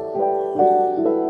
you.